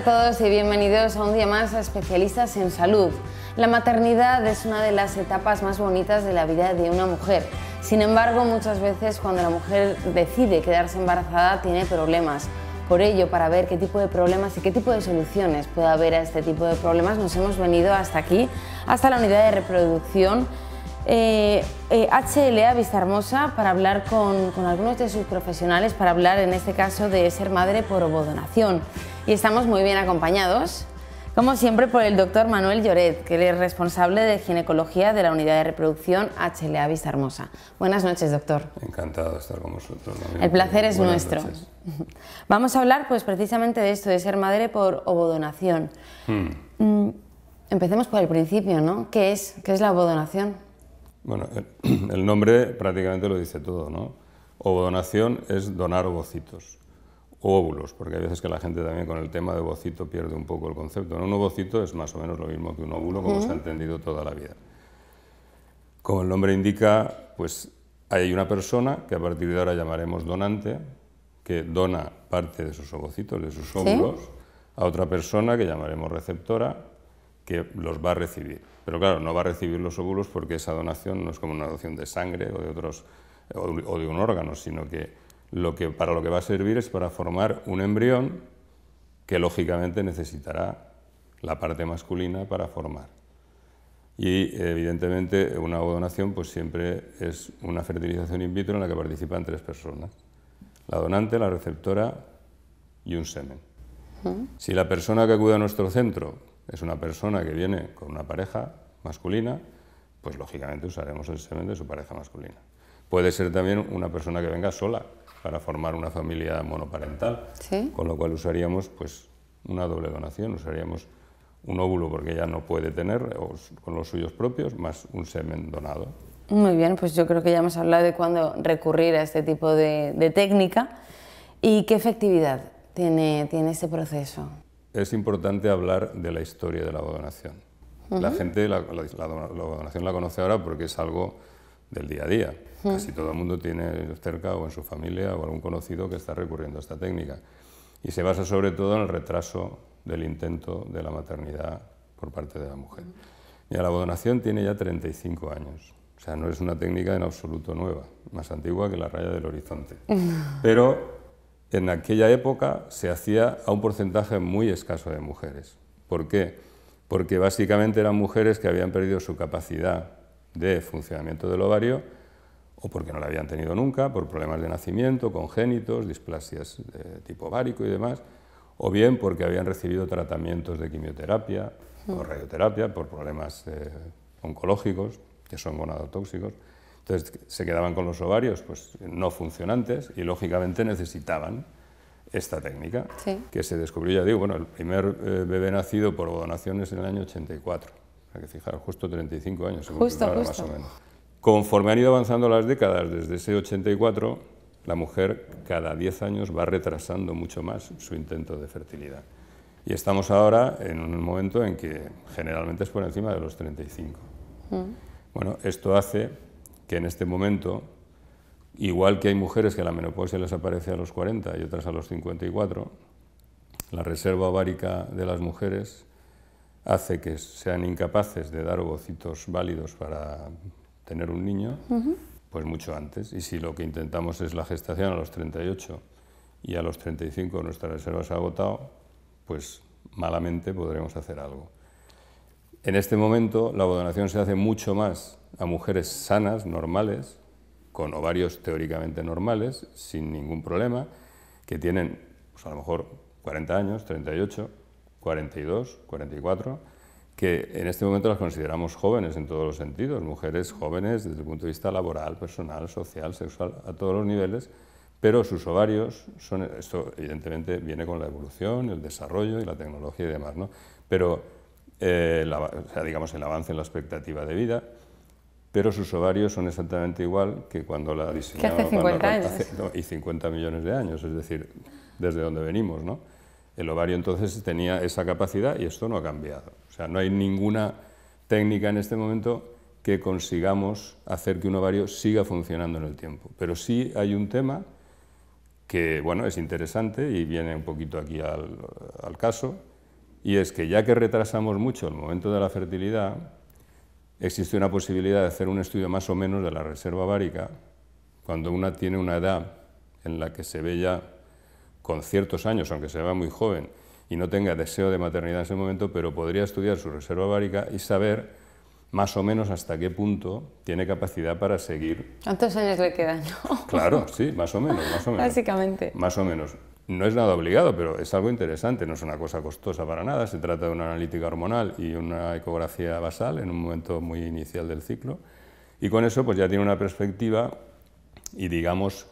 a todos y bienvenidos a un día más a Especialistas en Salud. La maternidad es una de las etapas más bonitas de la vida de una mujer. Sin embargo, muchas veces cuando la mujer decide quedarse embarazada tiene problemas. Por ello, para ver qué tipo de problemas y qué tipo de soluciones puede haber a este tipo de problemas, nos hemos venido hasta aquí, hasta la unidad de reproducción eh, eh, HLA Vistahermosa para hablar con, con, algunos de sus profesionales, para hablar en este caso de ser madre por donación y estamos muy bien acompañados, como siempre por el doctor Manuel Lloret, que es responsable de ginecología de la unidad de reproducción HLA Vista Hermosa. Buenas noches, doctor. Encantado de estar con vosotros. El placer es nuestro. Vamos a hablar pues precisamente de esto, de ser madre por ovodonación. Hmm. Mm, empecemos por el principio, ¿no? ¿Qué es, qué es la ovodonación? Bueno, el, el nombre prácticamente lo dice todo, ¿no? Ovodonación es donar ovocitos óvulos, porque hay veces que la gente también con el tema de ovocito pierde un poco el concepto. Un ovocito es más o menos lo mismo que un óvulo, como se ha entendido toda la vida. Como el nombre indica, pues hay una persona que a partir de ahora llamaremos donante, que dona parte de sus ovocitos, de sus óvulos, a otra persona que llamaremos receptora, que los va a recibir. Pero claro, no va a recibir los óvulos porque esa donación no es como una donación de sangre o de, otros, o de un órgano, sino que que, para lo que va a servir es para formar un embrión que lógicamente necesitará la parte masculina para formar. Y evidentemente una donación pues siempre es una fertilización in vitro en la que participan tres personas, la donante, la receptora y un semen. Si la persona que acude a nuestro centro es una persona que viene con una pareja masculina, pues lógicamente usaremos el semen de su pareja masculina. Puede ser también una persona que venga sola, para formar una familia monoparental, con lo cual usaríamos pues, una doble donación, usaríamos un óvulo porque ya no puede tener con los suyos propios, más un semen donado. Muy bien, pues yo creo que ya hemos hablado de cuándo recurrir a este tipo de, técnica y qué efectividad tiene, tiene este proceso. Es importante hablar de la historia de la donación. La gente la, donación la conoce ahora porque es algo del día a día. Hmm. Casi todo el mundo tiene cerca o en su familia o algún conocido que está recurriendo a esta técnica. Y se basa sobre todo en el retraso del intento de la maternidad por parte de la mujer. Y la donación tiene ya 35 años. O sea, no es una técnica en absoluto nueva, más antigua que la raya del horizonte. Pero en aquella época se hacía a un porcentaje muy escaso de mujeres. ¿Por qué? Porque básicamente eran mujeres que habían perdido su capacidad de funcionamiento del ovario o porque no lo habían tenido nunca, por problemas de nacimiento, congénitos, displasias tipo ovárico y demás, o bien porque habían recibido tratamientos de quimioterapia o mm. radioterapia por problemas eh, oncológicos, que son gonadotóxicos. Entonces se quedaban con los ovarios pues, no funcionantes y lógicamente necesitaban esta técnica, que se descubrió, ya digo, bueno, el primer eh, bebé nacido por donaciones en el año 84. Hay que fijaros, justo 35 años, más o menos. Conforme han ido avanzando las décadas desde ese 84, la mujer cada 10 años va retrasando mucho más su intento de fertilidad. Y estamos ahora en un momento en que generalmente es por encima de los 35. Mm. Bueno, esto hace que en este momento, igual que hay mujeres que la menopausia les aparece a los 40 y otras a los 54, la reserva ovárica de las mujeres hace que sean incapaces de dar ovocitos válidos para tener un niño, pues mucho antes. Y si lo que intentamos es la gestación a los 38 y a los 35 nuestra reserva se ha agotado, pues malamente podremos hacer algo. En este momento la donación se hace mucho más a mujeres sanas, normales, con ovarios teóricamente normales, sin ningún problema, que tienen pues a lo mejor 40 años, 38, 42, 44, que en este momento las consideramos jóvenes en todos los sentidos, mujeres jóvenes desde el punto de vista laboral, personal, social, sexual, a todos los niveles, pero sus ovarios son, esto evidentemente viene con la evolución, el desarrollo y la tecnología y demás, ¿no? pero eh, digamos el avance en la expectativa de vida, pero sus ovarios son exactamente igual que cuando la diseñaron. hace 50 años. y 50 millones de años, es decir, desde donde venimos, ¿no? El ovario entonces tenía esa capacidad y esto no ha cambiado. O sea, no hay ninguna técnica en este momento que consigamos hacer que un ovario siga funcionando en el tiempo. Pero sí hay un tema que, bueno, es interesante y viene un poquito aquí al, caso, y es que ya que retrasamos mucho el momento de la fertilidad, existe una posibilidad de hacer un estudio más o menos de la reserva ovárica cuando una tiene una edad en la que se ve ya con ciertos años, aunque se va muy joven y no tenga deseo de maternidad en ese momento, pero podría estudiar su reserva ovárica y saber más o menos hasta qué punto tiene capacidad para seguir. ¿Cuántos años le quedan? Claro, sí, más o menos, más o menos. Básicamente. Más o menos. No es nada obligado, pero es algo interesante, no es una cosa costosa para nada, se trata de una analítica hormonal y una ecografía basal en un momento muy inicial del ciclo, y con eso pues ya tiene una perspectiva y digamos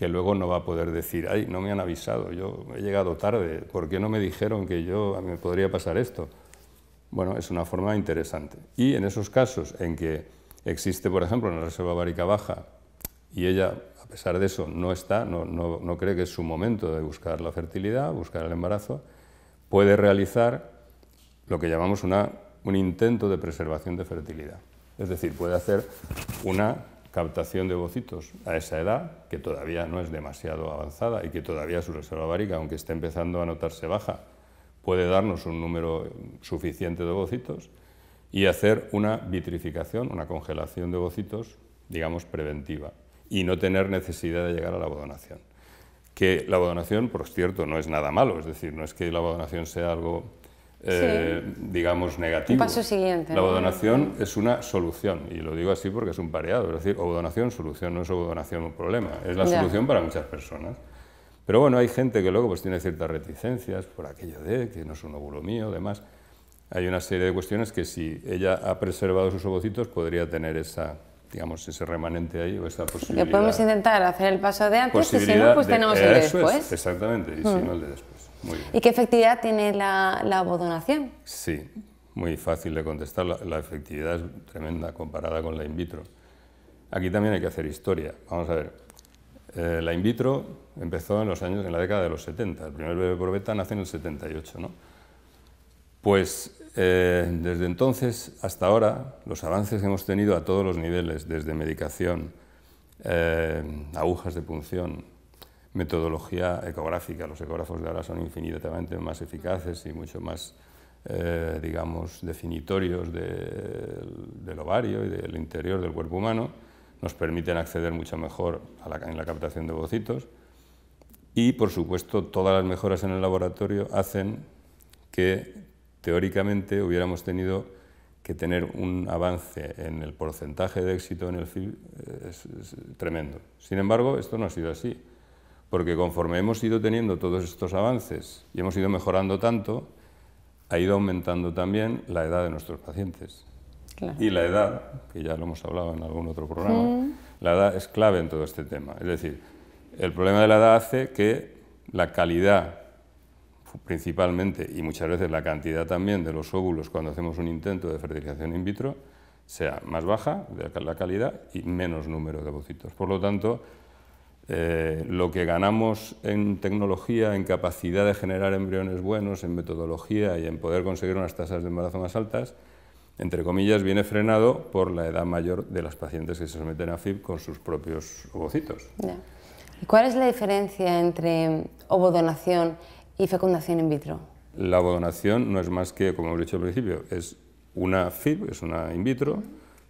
que luego no va a poder decir, ay, no me han avisado, yo he llegado tarde, ¿por qué no me dijeron que yo me podría pasar esto? Bueno, es una forma interesante. Y en esos casos en que existe, por ejemplo, una reserva bárica baja y ella, a pesar de eso, no está, no, no, no cree que es su momento de buscar la fertilidad, buscar el embarazo, puede realizar lo que llamamos una, un intento de preservación de fertilidad. Es decir, puede hacer una captación de bocitos a esa edad, que todavía no es demasiado avanzada y que todavía su reserva bárica, aunque está empezando a notarse baja, puede darnos un número suficiente de bocitos y hacer una vitrificación, una congelación de bocitos, digamos, preventiva y no tener necesidad de llegar a la abodonación. Que la donación, por cierto, no es nada malo, es decir, no es que la abodonación sea algo eh, digamos, negativo. paso siguiente. La ovodonación es una solución, y lo digo así porque es un pareado, es decir, ovodonación, solución, no es ovodonación un problema, es la solución para muchas personas. Pero bueno, hay gente que luego pues, tiene ciertas reticencias por aquello de que no es un óvulo mío, además Hay una serie de cuestiones que si ella ha preservado sus ovocitos podría tener esa digamos, ese remanente ahí o esa posibilidad. podemos intentar hacer el paso de antes y si no, pues tenemos el de después. exactamente, y si hmm. no, el de después. ¿Y qué efectividad tiene la, abodonación? Sí, muy fácil de contestar. La, efectividad es tremenda comparada con la in vitro. Aquí también hay que hacer historia. Vamos a ver. Eh, la in vitro empezó en los años, en la década de los 70. El primer bebé probeta nace en el 78, ¿no? Pues eh, desde entonces hasta ahora, los avances que hemos tenido a todos los niveles, desde medicación, eh, agujas de punción, metodología ecográfica. Los ecógrafos de ahora son infinitamente más eficaces y mucho más, eh, digamos, definitorios del ovario y del interior del cuerpo humano. Nos permiten acceder mucho mejor a la, en la captación de bocitos. Y, por supuesto, todas las mejoras en el laboratorio hacen que, teóricamente, hubiéramos tenido que tener un avance en el porcentaje de éxito en el FIB eh, tremendo. Sin embargo, esto no ha sido así porque conforme hemos ido teniendo todos estos avances y hemos ido mejorando tanto, ha ido aumentando también la edad de nuestros pacientes. Y la edad, que ya lo hemos hablado en algún otro programa, la edad es clave en todo este tema. Es decir, el problema de la edad hace que la calidad, principalmente, y muchas veces la cantidad también de los óvulos cuando hacemos un intento de fertilización in vitro, sea más baja de la calidad y menos número de ovocitos. Por lo tanto, eh, lo que ganamos en tecnología, en capacidad de generar embriones buenos, en metodología y en poder conseguir unas tasas de embarazo más altas, entre comillas, viene frenado por la edad mayor de las pacientes que se someten a FIB con sus propios ovocitos. Y ¿Cuál es la diferencia entre ovodonación y fecundación in vitro? La ovodonación no es más que, como hemos dicho al principio, es una FIB, es una in vitro,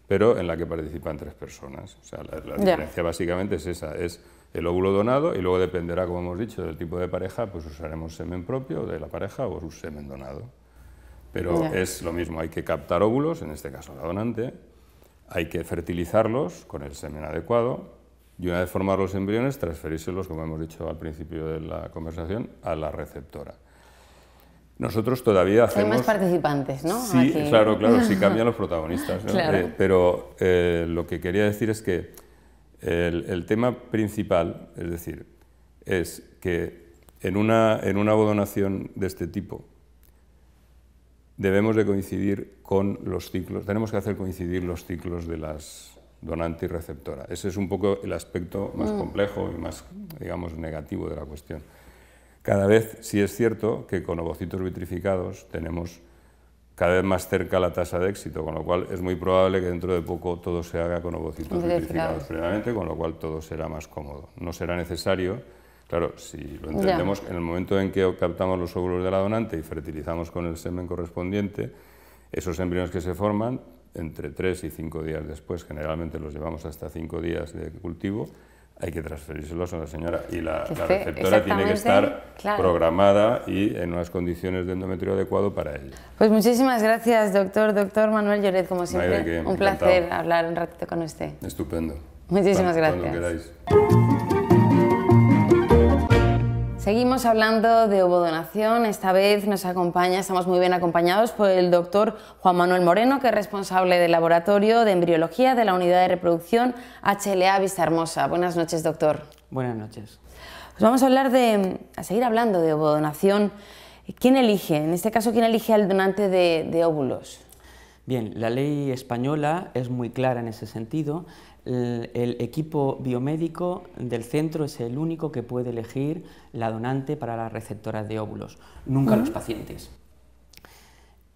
pero en la que participan tres personas. O sea, la, diferencia básicamente es esa, es el óvulo donado y luego dependerá, como hemos dicho, del tipo de pareja, pues usaremos semen propio de la pareja o un semen donado. Pero es lo mismo, hay que captar óvulos, en este caso la donante, hay que fertilizarlos con el semen adecuado y una vez formados los embriones, transferírselos, como hemos dicho al principio de la conversación, a la receptora. Nosotros todavía hacemos... Hay más participantes, ¿no? Sí, claro, claro, sí cambian los protagonistas. Eh, pero eh, lo que quería decir es que el, tema principal, es decir, es que en una, en una abodonación de este tipo debemos de coincidir con los ciclos, tenemos que hacer coincidir los ciclos de las donantes y receptora. Ese es un poco el aspecto más mm. complejo y más, digamos, negativo de la cuestión. Cada vez sí es cierto que con ovocitos vitrificados tenemos cada vez más cerca la tasa de éxito, con lo cual es muy probable que dentro de poco todo se haga con ovocitos fertilizados, previamente, con lo cual todo será más cómodo. No será necesario, claro, si lo entendemos, en el momento en que captamos los óvulos de la donante y fertilizamos con el semen correspondiente, esos embriones que se forman, entre 3 y 5 días después, generalmente los llevamos hasta 5 días de cultivo, hay que transferírselos a la señora y la, receptora tiene que estar programada y en unas condiciones de endometrio adecuado para él Pues muchísimas gracias, doctor, doctor Manuel Lloret, como siempre. un placer hablar un ratito con usted. Estupendo. Muchísimas gracias. Seguimos hablando de ovodonación. Esta vez nos acompaña, estamos muy bien acompañados por el doctor Juan Manuel Moreno, que es responsable del Laboratorio de Embriología de la Unidad de Reproducción HLA Vistahermosa. Buenas noches, doctor. Buenas noches. Pues vamos a hablar de, a seguir hablando de ovodonación. ¿Quién elige? En este caso, ¿quién elige al donante de óvulos? Bien, la ley española es muy clara en ese sentido eh, el, equipo biomédico del centro es el único que puede elegir la donante para la receptora de óvulos, nunca los pacientes.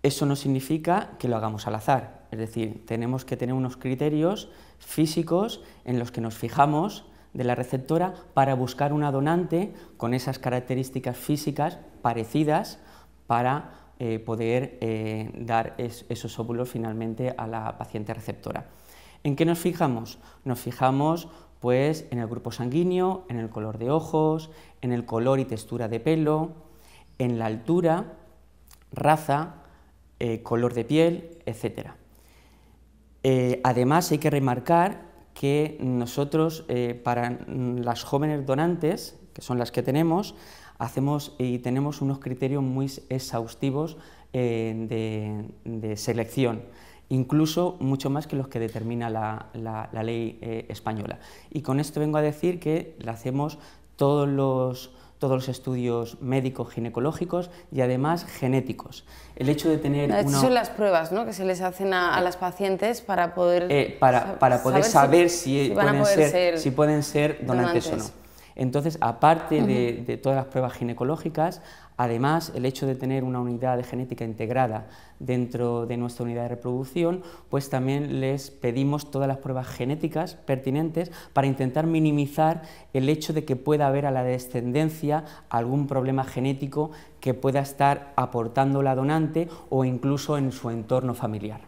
Eso no significa que lo hagamos al azar, es decir, tenemos que tener unos criterios físicos en los que nos fijamos de la receptora para buscar una donante con esas características físicas parecidas para eh, poder eh, dar esos óvulos finalmente a la paciente receptora. ¿En qué nos fijamos? Nos fijamos pues en el grupo sanguíneo, en el color de ojos, en el color y textura de pelo, en la altura, raza, eh, color de piel, etc. Eh, además hay que remarcar que nosotros eh, para las jóvenes donantes, que son las que tenemos, hacemos y tenemos unos criterios muy exhaustivos de selección incluso mucho más que los que determina la, ley eh, española. Y con esto vengo a decir que le hacemos todos los, todos los estudios médicos ginecológicos y además genéticos. El hecho de tener son las pruebas ¿no? que se les hacen a, las pacientes para poder eh, para, poder saber, si, pueden ser, si pueden ser donantes, o no. Entonces, aparte de todas las pruebas ginecológicas, Además, el hecho de tener una unidad de genética integrada dentro de nuestra unidad de reproducción, pues también les pedimos todas las pruebas genéticas pertinentes para intentar minimizar el hecho de que pueda haber a la descendencia algún problema genético que pueda estar aportando la donante o incluso en su entorno familiar.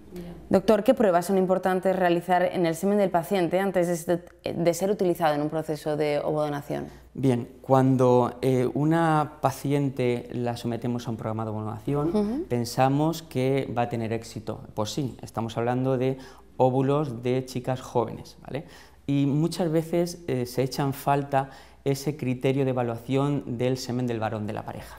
Doctor, ¿qué pruebas son importantes realizar en el semen del paciente antes de, ser utilizado en un proceso de ovodonación? Bien, cuando eh, una paciente la sometemos a un programa de ovodonación, pensamos que va a tener éxito. Pues sí, estamos hablando de óvulos de chicas jóvenes, ¿vale? Y muchas veces se eh, se echan falta ese criterio de evaluación del semen del varón de la pareja.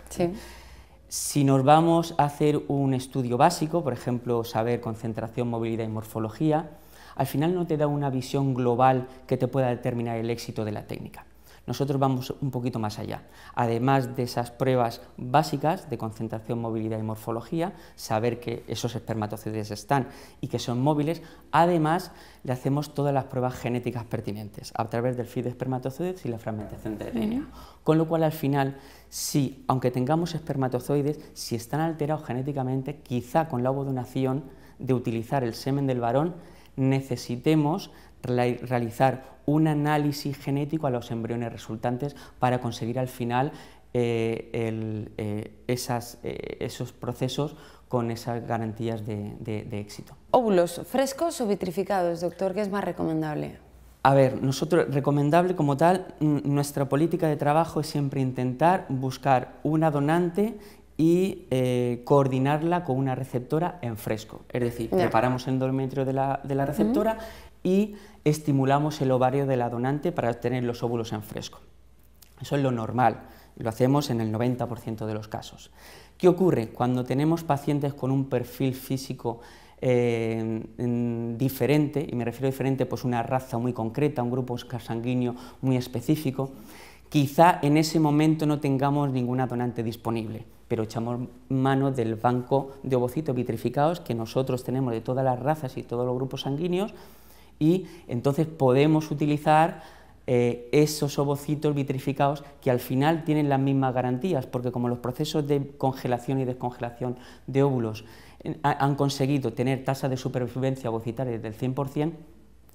Si nos vamos a hacer un estudio básico, por ejemplo, saber concentración, movilidad y morfología, al final no te da una visión global que te pueda determinar el éxito de la técnica. Nosotros vamos un poquito más allá. Además de esas pruebas básicas de concentración, movilidad y morfología, saber que esos espermatozoides están y que son móviles, además le hacemos todas las pruebas genéticas pertinentes a través del feed de espermatozoides y la fragmentación de DNA. Con lo cual, al final, si, aunque tengamos espermatozoides, si están alterados genéticamente, quizá con la ovodonación de utilizar el semen del varón, necesitemos realizar un análisis genético a los embriones resultantes para conseguir al final eh, eh, eh, esos procesos con esas garantías de, de, éxito. ¿Óvulos frescos o vitrificados, doctor? ¿Qué es más recomendable? A ver, nosotros, recomendable como tal, nuestra política de trabajo es siempre intentar buscar una donante y eh, coordinarla con una receptora en fresco. Es decir, preparamos el endometrio de la, receptora y estimulamos el ovario de la donante para obtener los óvulos en fresco. Eso es lo normal, lo hacemos en el 90% de los casos. ¿Qué ocurre cuando tenemos pacientes con un perfil físico eh, diferente, y me refiero a diferente, pues una raza muy concreta, un grupo sanguíneo muy específico? Quizá en ese momento no tengamos ninguna donante disponible pero echamos mano del banco de ovocitos vitrificados que nosotros tenemos de todas las razas y todos los grupos sanguíneos y entonces podemos utilizar eh, esos ovocitos vitrificados que al final tienen las mismas garantías, porque como los procesos de congelación y descongelación de óvulos eh, han conseguido tener tasa de supervivencia ovocitaria del 100%,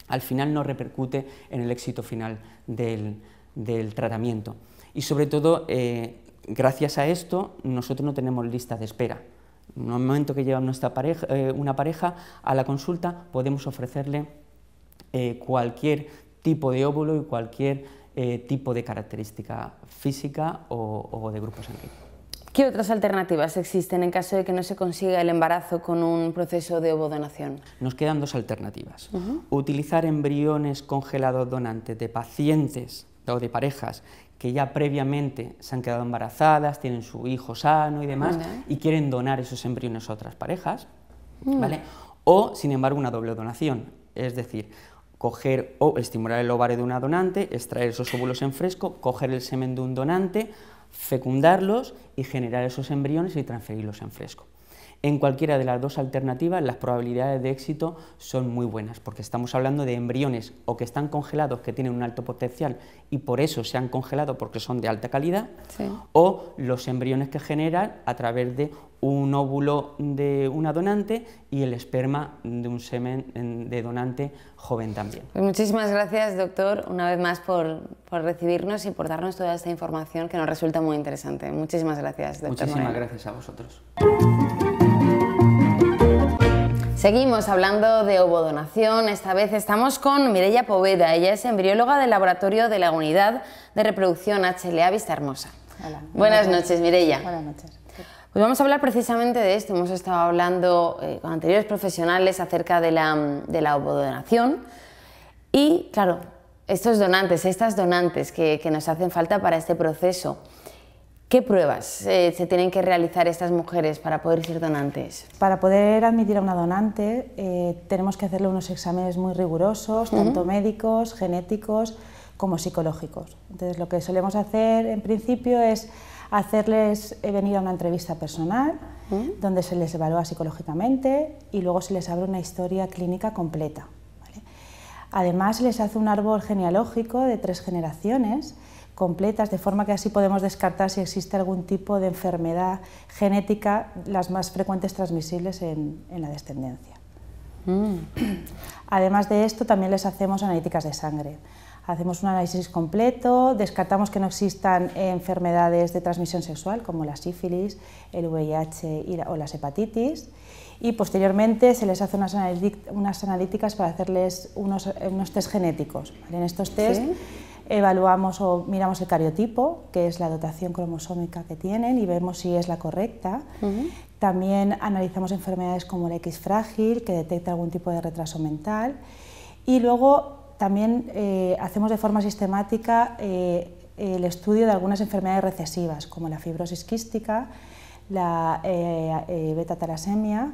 al final no repercute en el éxito final del, tratamiento. Y sobre todo, eh, gracias a esto nosotros no tenemos lista de espera. En el momento que lleva nuestra pareja, eh, una pareja a la consulta podemos ofrecerle eh, cualquier tipo de óvulo y cualquier eh, tipo de característica física o, de grupo sanguíneo. ¿Qué otras alternativas existen en caso de que no se consiga el embarazo con un proceso de ovodonación? Nos quedan dos alternativas. Utilizar embriones congelados donantes de pacientes o de parejas que ya previamente se han quedado embarazadas, tienen su hijo sano y demás, y quieren donar esos embriones a otras parejas, mm. ¿vale? O, sin embargo, una doble donación, es decir, coger o estimular el ovario de una donante, extraer esos óvulos en fresco, coger el semen de un donante, fecundarlos y generar esos embriones y transferirlos en fresco. En cualquiera de las dos alternativas las probabilidades de éxito son muy buenas, porque estamos hablando de embriones o que están congelados, que tienen un alto potencial y por eso se han congelado porque son de alta calidad, o los embriones que generan a través de un óvulo de una donante y el esperma de un semen de donante joven también. Pues muchísimas gracias, doctor, una vez más por, por, recibirnos y por darnos toda esta información que nos resulta muy interesante. Muchísimas gracias, doctor. Muchísimas gracias a vosotros. Seguimos hablando de ovodonación, esta vez estamos con Mireia Poveda, ella es embrióloga del laboratorio de la Unidad de Reproducción HLA Vista Hermosa. Hola. Buenas, noches, Mireia. Buenas noches. Pues vamos a hablar precisamente de esto, hemos estado hablando eh, con anteriores profesionales acerca de la, de ovodonación y, claro, estos donantes, estas donantes que nos hacen falta para este proceso. ¿Qué pruebas eh, se tienen que realizar estas mujeres para poder ser donantes? Para poder admitir a una donante eh, tenemos que hacerle unos exámenes muy rigurosos, tanto médicos, genéticos como psicológicos. Entonces lo que solemos hacer en principio es hacerles eh, venir a una entrevista personal donde se les evalúa psicológicamente y luego se les abre una historia clínica completa. Además se les hace un árbol genealógico de tres generaciones completas, de forma que así podemos descartar si existe algún tipo de enfermedad genética, las más frecuentes transmisibles en, la descendencia. Mm. Además de esto, también les hacemos analíticas de sangre. Hacemos un análisis completo, descartamos que no existan enfermedades de transmisión sexual como la sífilis, el VIH o las hepatitis y posteriormente se les hace unas, analíticas para hacerles unos, unos test genéticos. En estos test Evaluamos o miramos el cariotipo, que es la dotación cromosómica que tienen, y vemos si es la correcta. También analizamos enfermedades como el X frágil, que detecta algún tipo de retraso mental. Y luego también eh, hacemos de forma sistemática eh, el estudio de algunas enfermedades recesivas, como la fibrosis quística, la eh, beta-talasemia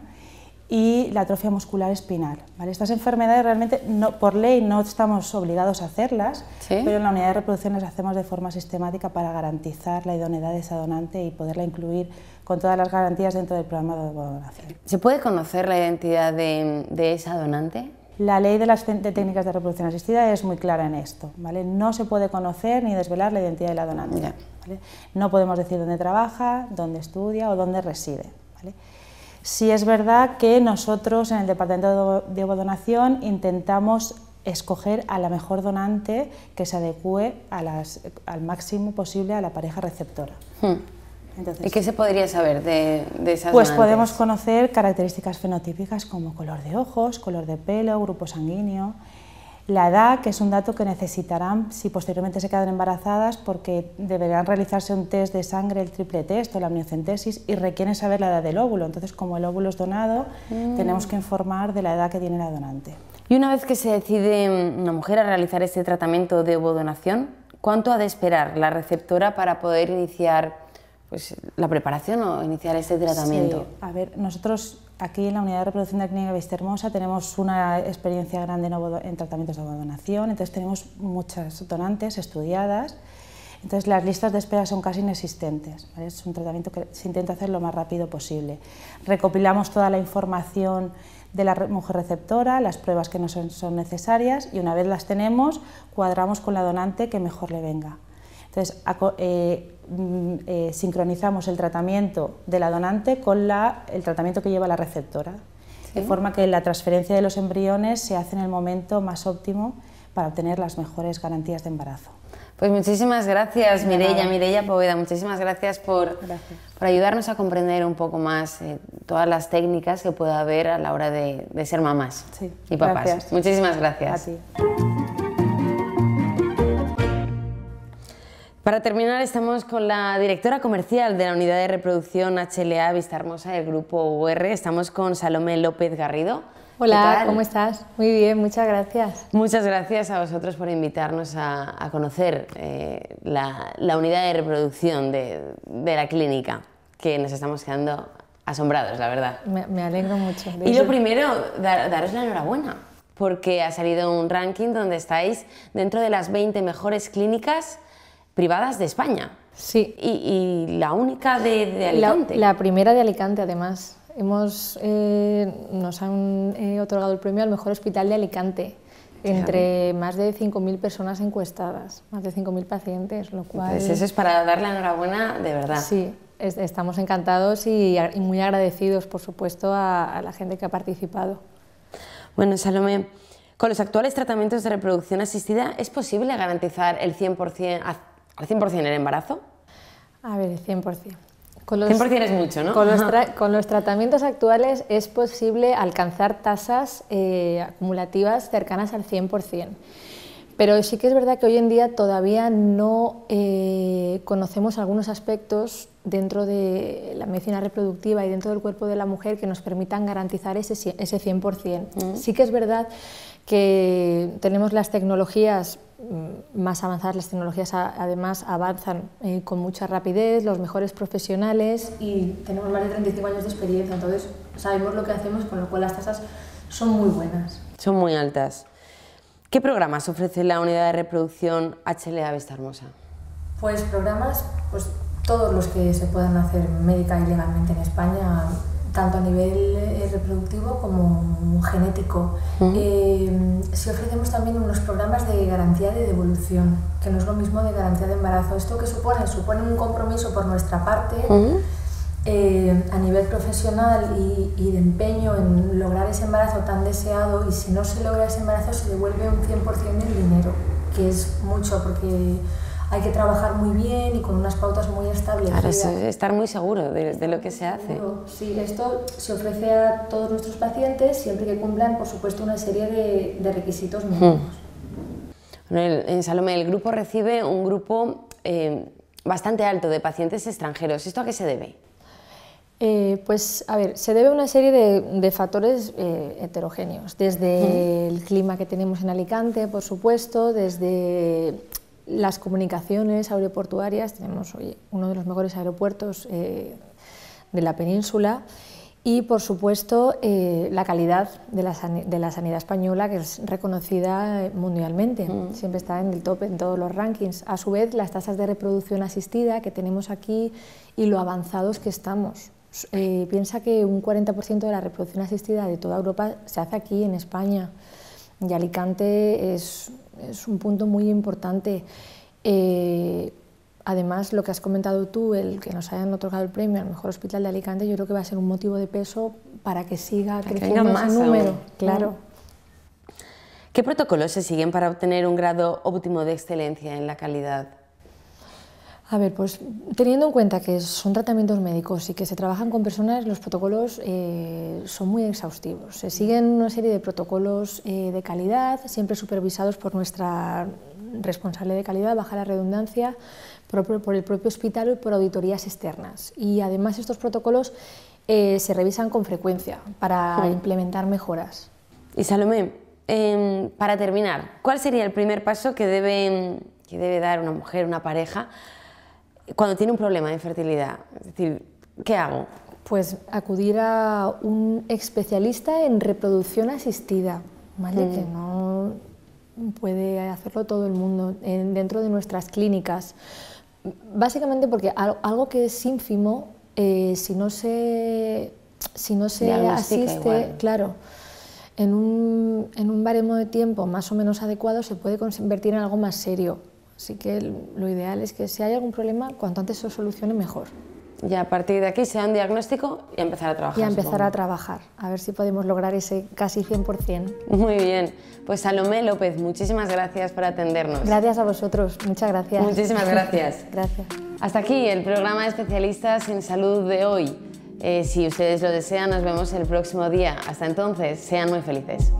y la atrofia muscular espinal. ¿vale? Estas enfermedades realmente no, por ley no estamos obligados a hacerlas, pero en la unidad de reproducción las hacemos de forma sistemática para garantizar la idoneidad de esa donante y poderla incluir con todas las garantías dentro del programa de donación. ¿Se puede conocer la identidad de, esa donante? La ley de las técnicas de reproducción asistida es muy clara en esto. ¿vale? No se puede conocer ni desvelar la identidad de la donante. No podemos decir dónde trabaja, dónde estudia o dónde reside. ¿vale? Si es verdad que nosotros en el Departamento de Donación intentamos escoger a la mejor donante que se adecue al máximo posible a la pareja receptora. Hmm. ¿Y qué se podría saber de, esa? esas Pues podemos conocer características fenotípicas como color de ojos, color de pelo, grupo sanguíneo, la edad, que es un dato que necesitarán si posteriormente se quedan embarazadas, porque deberán realizarse un test de sangre, el triple test o la amniocentesis, y requieren saber la edad del óvulo. Entonces, como el óvulo es donado, mm. tenemos que informar de la edad que tiene la donante. Y una vez que se decide una mujer a realizar este tratamiento de donación ¿cuánto ha de esperar la receptora para poder iniciar pues, la preparación o iniciar este tratamiento? a ver, nosotros Aquí en la unidad de reproducción de la Clínica tenemos una experiencia grande en tratamientos de donación, entonces tenemos muchas donantes estudiadas, entonces las listas de espera son casi inexistentes. Es un tratamiento que se intenta hacer lo más rápido posible. Recopilamos toda la información de la mujer receptora, las pruebas que no son necesarias y una vez las tenemos, cuadramos con la donante que mejor le venga. Entonces, eh, mm, eh, sincronizamos el tratamiento de la donante con la, el tratamiento que lleva la receptora, de forma que la transferencia de los embriones se hace en el momento más óptimo para obtener las mejores garantías de embarazo. Pues muchísimas gracias, Mirella, Mirella Poveda, muchísimas gracias por, por, ayudarnos a comprender un poco más eh, todas las técnicas que pueda haber a la hora de, ser mamás y papás. Muchísimas gracias. Para terminar, estamos con la directora comercial de la unidad de reproducción HLA Vista Hermosa del grupo UR. Estamos con Salomé López Garrido. Hola, ¿cómo estás? Muy bien, muchas gracias. Muchas gracias a vosotros por invitarnos a, conocer eh, la, unidad de reproducción de, la clínica, que nos estamos quedando asombrados, la verdad. Me, alegro mucho. y lo primero, daros la enhorabuena, porque ha salido un ranking donde estáis dentro de las 20 mejores clínicas privadas de España. Sí. Y, la única de, Alicante. La, primera de Alicante, además. Hemos, eh, nos han eh, otorgado el premio al mejor hospital de Alicante entre más de 5.000 personas encuestadas, más de 5.000 pacientes, lo pues cual... eso es para dar la enhorabuena de verdad. Sí, estamos encantados y, muy agradecidos, por supuesto, a, a, la gente que ha participado. Bueno, Salomé, con los actuales tratamientos de reproducción asistida, ¿es posible garantizar el 100% ¿Al 100% el embarazo? A ver, 100%. 100% es mucho, ¿no? Con los, tratamientos actuales es posible alcanzar tasas eh, acumulativas cercanas al 100%. Pero sí que es verdad que hoy en día todavía no eh, conocemos algunos aspectos dentro de la medicina reproductiva y dentro del cuerpo de la mujer que nos permitan garantizar ese, ese 100%. Mm. Sí que es verdad que tenemos las tecnologías Mm, más avanzadas, las tecnologías además avanzan eh, con mucha rapidez, los mejores profesionales. Y tenemos más de 35 años de experiencia, entonces sabemos lo que hacemos, con lo cual las tasas son muy buenas. Son muy altas. ¿Qué programas ofrece la unidad de reproducción HLA Vista Hermosa? Pues programas, pues todos los que se puedan hacer médica y legalmente en España, tanto a nivel eh, reproductivo como genético. Eh, si ofrecemos también unos programas de garantía de devolución, que no es lo mismo de garantía de embarazo. ¿Esto que supone? Supone un compromiso por nuestra parte. Eh, a nivel profesional y, y, de empeño en lograr ese embarazo tan deseado y si no se logra ese embarazo se devuelve un 100% del dinero, que es mucho porque hay que trabajar muy bien y con unas pautas muy estables. Claro, estar muy seguro de, lo que se hace. Sí, esto se ofrece a todos nuestros pacientes siempre que cumplan, por supuesto, una serie de, requisitos mínimos. en Salomé el grupo recibe un grupo eh, bastante alto de pacientes extranjeros. ¿Esto a qué se debe? Eh, pues a ver, se debe a una serie de, factores eh, heterogéneos, desde el clima que tenemos en Alicante, por supuesto, desde las comunicaciones aeroportuarias, tenemos hoy uno de los mejores aeropuertos eh, de la península y, por supuesto, eh, la calidad de la, de la, sanidad española, que es reconocida eh, mundialmente, mm. siempre está en el top en todos los rankings. A su vez, las tasas de reproducción asistida que tenemos aquí y lo avanzados que estamos. piensa que un 40% de la reproducción asistida de toda Europa se hace aquí, en España, y Alicante es es un punto muy importante. Eh, además, lo que has comentado tú, el que nos hayan otorgado el premio al mejor hospital de Alicante, yo creo que va a ser un motivo de peso para que siga creciendo más número. Claro. ¿Qué protocolos se siguen para obtener un grado óptimo de excelencia en la calidad? A ver, pues teniendo en cuenta que son tratamientos médicos y que se trabajan con personas, los protocolos eh, son muy exhaustivos. Se siguen una serie de protocolos eh, de calidad, siempre supervisados por nuestra responsable de calidad, baja la redundancia, por, por el propio hospital y por auditorías externas. Y además estos protocolos eh, se revisan con frecuencia para implementar mejoras. Y Salomé, em, para terminar, ¿cuál sería el primer paso que debe, que debe dar una mujer, una pareja, cuando tiene un problema de fertilidad, Es decir, ¿qué hago? Pues acudir a un especialista en reproducción asistida, mm. Que no puede hacerlo todo el mundo dentro de nuestras clínicas. Básicamente porque algo que es ínfimo, eh, si no se, si no se asiste, claro, en un, en un baremo de tiempo más o menos adecuado se puede convertir en algo más serio. Así que lo ideal es que si hay algún problema, cuanto antes se solucione, mejor. Y a partir de aquí sea un diagnóstico y empezar a trabajar. Y a empezar a trabajar, a ver si podemos lograr ese casi 100%. Muy bien, pues Salomé López, muchísimas gracias por atendernos. Gracias a vosotros, muchas gracias. Muchísimas gracias. gracias. Hasta aquí el programa de especialistas en salud de hoy. Eh, si ustedes lo desean, nos vemos el próximo día. Hasta entonces, sean muy felices.